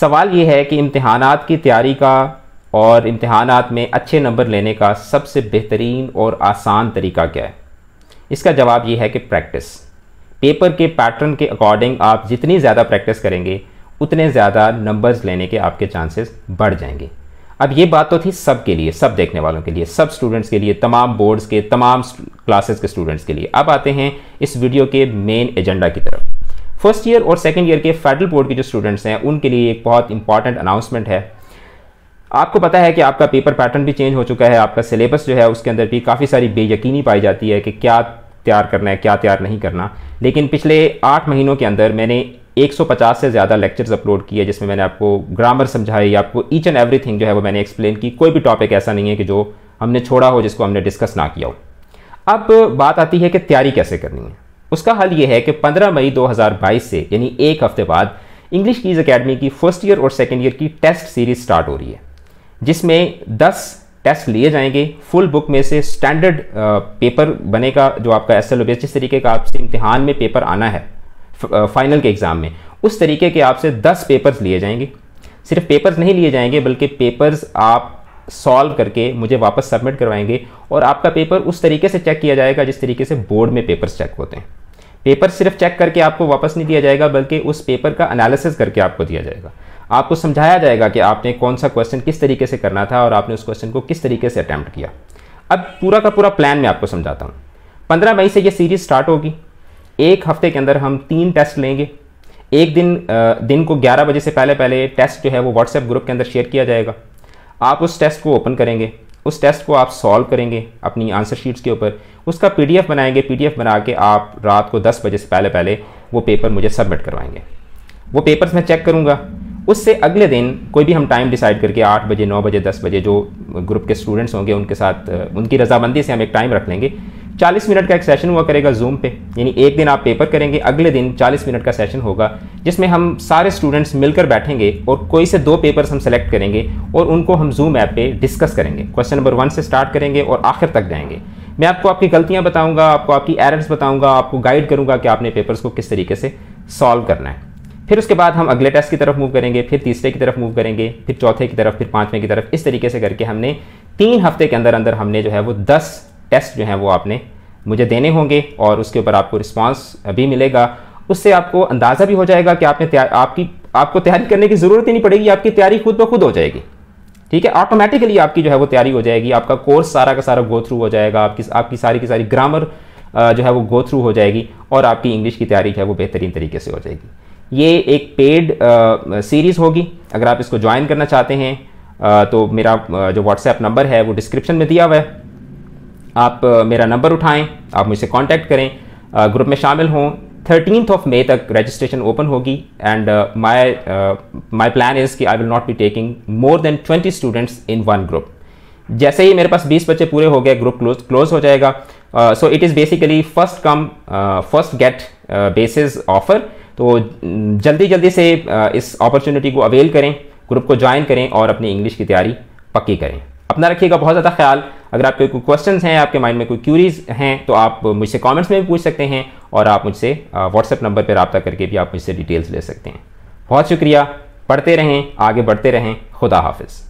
सवाल ये है कि इम्तहान की तैयारी का और इम्तहान में अच्छे नंबर लेने का सबसे बेहतरीन और आसान तरीका क्या है इसका जवाब ये है कि प्रैक्टिस पेपर के पैटर्न के अकॉर्डिंग आप जितनी ज़्यादा प्रैक्टिस करेंगे उतने ज़्यादा नंबर्स लेने के आपके चांसेस बढ़ जाएंगे अब ये बात तो थी सब के लिए सब देखने वालों के लिए सब स्टूडेंट्स के लिए तमाम बोर्ड्स के तमाम क्लासेस के स्टूडेंट्स के लिए अब आते हैं इस वीडियो के मेन एजेंडा की तरफ फर्स्ट ईयर और सेकेंड ईयर के फेडरल बोर्ड के जो स्टूडेंट्स हैं उनके लिए एक बहुत इंपॉर्टेंट अनाउंसमेंट है आपको पता है कि आपका पेपर पैटर्न भी चेंज हो चुका है आपका सिलेबस जो है उसके अंदर भी काफ़ी सारी बेयकीनी पाई जाती है कि क्या तैयार करना है क्या तैयार नहीं करना लेकिन पिछले आठ महीनों के अंदर मैंने 150 से ज़्यादा लेक्चर्स अपलोड किए जिसमें मैंने आपको ग्रामर समझाई आपको ईच एंड एवरी जो है वो मैंने एक्सप्लेन की कोई भी टॉपिक ऐसा नहीं है कि जो हमने छोड़ा हो जिसको हमने डिस्कस ना किया हो अब बात आती है कि तैयारी कैसे करनी है उसका हल ये है कि 15 मई 2022 से यानी एक हफ्ते बाद इंग्लिश कीज अकेडमी की फर्स्ट ईयर और सेकेंड ईयर की टेस्ट सीरीज स्टार्ट हो रही है जिसमें 10 टेस्ट लिए जाएंगे फुल बुक में से स्टैंडर्ड पेपर बनेगा जो आपका एस एल जिस तरीके का आपसे इम्तिहान में पेपर आना है फाइनल के एग्ज़ाम में उस तरीके के आपसे 10 पेपर्स लिए जाएंगे सिर्फ पेपर्स नहीं लिए जाएंगे बल्कि पेपर्स आप सॉल्व करके मुझे वापस सबमिट करवाएंगे और आपका पेपर उस तरीके से चेक किया जाएगा जिस तरीके से बोर्ड में पेपर्स चेक होते हैं पेपर सिर्फ चेक करके आपको वापस नहीं दिया जाएगा बल्कि उस पेपर का एनालिसिस करके आपको दिया जाएगा आपको समझाया जाएगा कि आपने कौन सा क्वेश्चन किस तरीके से करना था और आपने उस क्वेश्चन को किस तरीके से अटैम्प्ट किया अब पूरा का पूरा प्लान मैं आपको समझाता हूँ पंद्रह मई से ये सीरीज़ स्टार्ट होगी एक हफ्ते के अंदर हम तीन टेस्ट लेंगे एक दिन दिन को 11 बजे से पहले पहले टेस्ट जो है वो व्हाट्सएप ग्रुप के अंदर शेयर किया जाएगा आप उस टेस्ट को ओपन करेंगे उस टेस्ट को आप सॉल्व करेंगे अपनी आंसर शीट्स के ऊपर उसका पी बनाएंगे पी बना के आप रात को दस बजे से पहले पहले वो पेपर मुझे सबमिट करवाएंगे वो पेपर्स मैं चेक करूँगा उससे अगले दिन कोई भी हम टाइम डिसाइड करके आठ बजे नौ बजे दस बजे जो ग्रुप के स्टूडेंट्स होंगे उनके साथ उनकी रजामंदी से हम एक टाइम रख लेंगे चालीस मिनट का एक सेशन हुआ करेगा जूम पे यानी एक दिन आप पेपर करेंगे अगले दिन चालीस मिनट का सेशन होगा जिसमें हम सारे स्टूडेंट्स मिलकर बैठेंगे और कोई से दो पेपर्स हम सेलेक्ट करेंगे और उनको हम जूम ऐप पे डिस्कस करेंगे क्वेश्चन नंबर वन से स्टार्ट करेंगे और आखिर तक जाएंगे मैं आपको आपकी गलतियाँ बताऊँगा आपको आपकी एरर्स बताऊँगा आपको गाइड करूँगा कि आपने पेपर्स को किस तरीके से सॉल्व करना है फिर उसके बाद हम अगले टेस्ट की तरफ मूव करेंगे फिर तीसरे की तरफ मूव करेंगे फिर चौथे की तरफ फिर पाँचवें की तरफ इस तरीके से करके हमने तीन हफ्ते के अंदर अंदर हमने जो है वो दस टेस्ट जो है वो आपने मुझे देने होंगे और उसके ऊपर आपको रिस्पॉन्स भी मिलेगा उससे आपको अंदाज़ा भी हो जाएगा कि आपने आपकी आपको तैयारी करने की ज़रूरत ही नहीं पड़ेगी आपकी तैयारी खुद ब खुद हो जाएगी ठीक है ऑटोमेटिकली आपकी जो है वो तैयारी हो जाएगी आपका कोर्स सारा का सारा गो थ्रू हो जाएगा आपकी आपकी सारी की सारी ग्रामर जो है वो गो थ्रू हो जाएगी और आपकी इंग्लिश की तैयारी जो है वो बेहतरीन तरीके से हो जाएगी ये एक पेड सीरीज़ होगी अगर आप इसको ज्वाइन करना चाहते हैं आ, तो मेरा जो व्हाट्सएप नंबर है वो डिस्क्रिप्शन में दिया हुआ है आप मेरा नंबर उठाएं आप मुझसे कांटेक्ट करें ग्रुप में शामिल हों थर्टीनथ ऑफ मे तक रजिस्ट्रेशन ओपन होगी and my my plan is कि I will not be taking more than twenty students in one group जैसे ही मेरे पास बीस बच्चे पूरे हो गए ग्रुप क्लोज क्लोज हो जाएगा so it is basically first come first get basis offer तो mm, जल्दी जल्दी से uh, इस अपॉर्चुनिटी को अवेल करें ग्रुप को ज्वाइन करें और अपनी इंग्लिश की तैयारी पक्की करें अपना रखिएगा बहुत ज़्यादा ख्याल अगर आपके कोई क्वेश्चंस हैं आपके माइंड में कोई क्यूरीज हैं तो आप मुझसे कमेंट्स में भी पूछ सकते हैं और आप मुझसे व्हाट्सएप नंबर पर रबता करके भी आप मुझसे डिटेल्स ले सकते हैं बहुत शुक्रिया पढ़ते रहें आगे बढ़ते रहें खुदा हाफिज़